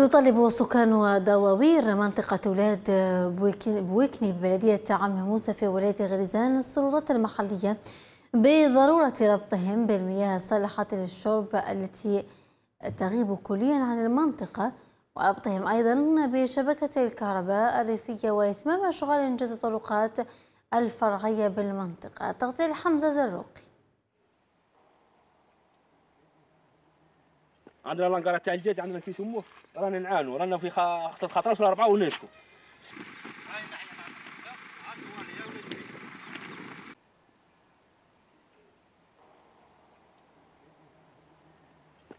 يطالب سكان دواوير منطقة ولاد بويكني ببلدية عم موسى في ولاية غريزان السلطات المحلية بضرورة ربطهم بالمياه الصالحة للشرب التي تغيب كليا عن المنطقة وربطهم أيضا بشبكة الكهرباء الريفية وإتمام أشغال إنجاز الطرقات الفرعية بالمنطقة تغطية حمزة زروقي عندنا لانكارات تاع الجاج عندنا كي يسموه رانا نعانوا رانا في خطة خطرة ولا الأربعة ونشكو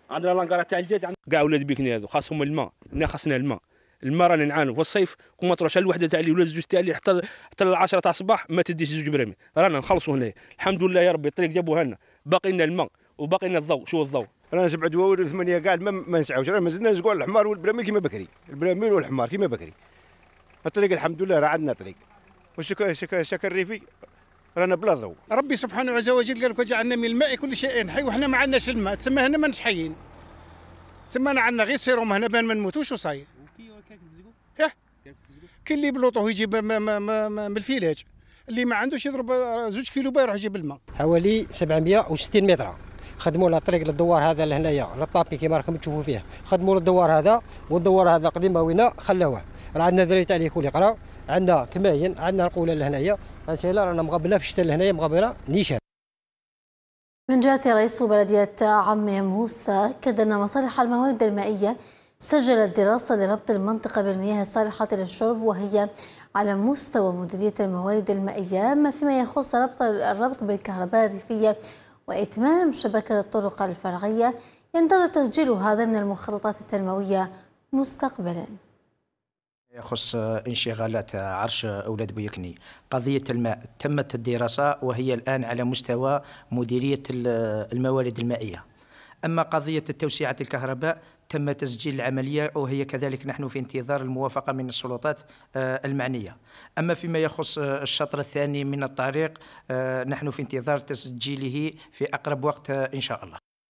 عندنا لانكارة تاع الجاج كاع ولاد بيكني هذو خاصهم الماء هنا خاصنا الماء الماء رانا نعانوا في الصيف كون ما تروحش الوحده تاع اللي ولا الزوج تاع اللي حتى حتى العشرة تاع الصباح ما تديش زوج برامي رانا نخلصوا هنا الحمد لله يا ربي الطريق جابوها لنا باقي لنا الماء وباقي لنا الضوء شو الضوء رانا سبع دواوير وثمانيه كاع ما, ما نسعوش رانا مازلنا نزقوا على الحمار والبراميل كيما بكري البراميل والحمار كيما بكري الطريق الحمد لله راه عندنا طريق وشكا شكا شكا الريفي رانا بلا ضو ربي سبحانه عز وجل قال لك وجعلنا من الماء كل شيء حي وحنا ما عندناش الماء تسمى هنا نش حيين تسمى انا عندنا غير سيروم هنا بان ما نموتوش وصاير اه كاين اللي بلوطو يجيب من الفيلاج اللي ما عندوش يضرب زوج كيلو يروح يجيب الماء حوالي 760 متر خدموا لها طريق للدوار هذا لهنايا للطابي كيما راكم تشوفوا فيه خدموا له الدوار هذا والدوار هذا قديم وين خلاوه راه عندنا دري تاع اللي يكون يقرا عندنا كماين عندنا القوله لهنايا لا رانا مغبله في الشتاء لهنايا مغبله نيشان من جهة رئيس بلدية عم موسى أكد أن مصالح الموارد المائية سجلت دراسة لربط المنطقة بالمياه الصالحة للشرب وهي على مستوى مديرية الموارد المائية أما فيما يخص ربط الربط بالكهرباء الريفية وإتمام شبكة الطرق الفرعية ينتظر تسجيلها ضمن المخططات التنموية مستقبلاً يخص انشغالات عرش اولاد بويكني قضيه الماء تمت الدراسه وهي الان على مستوى مديريه الموارد المائيه أما قضية التوسعة الكهرباء تم تسجيل العملية وهي كذلك نحن في انتظار الموافقة من السلطات آه، المعنية أما فيما يخص آه، الشطر الثاني من الطريق آه، نحن في انتظار تسجيله في أقرب وقت إن شاء الله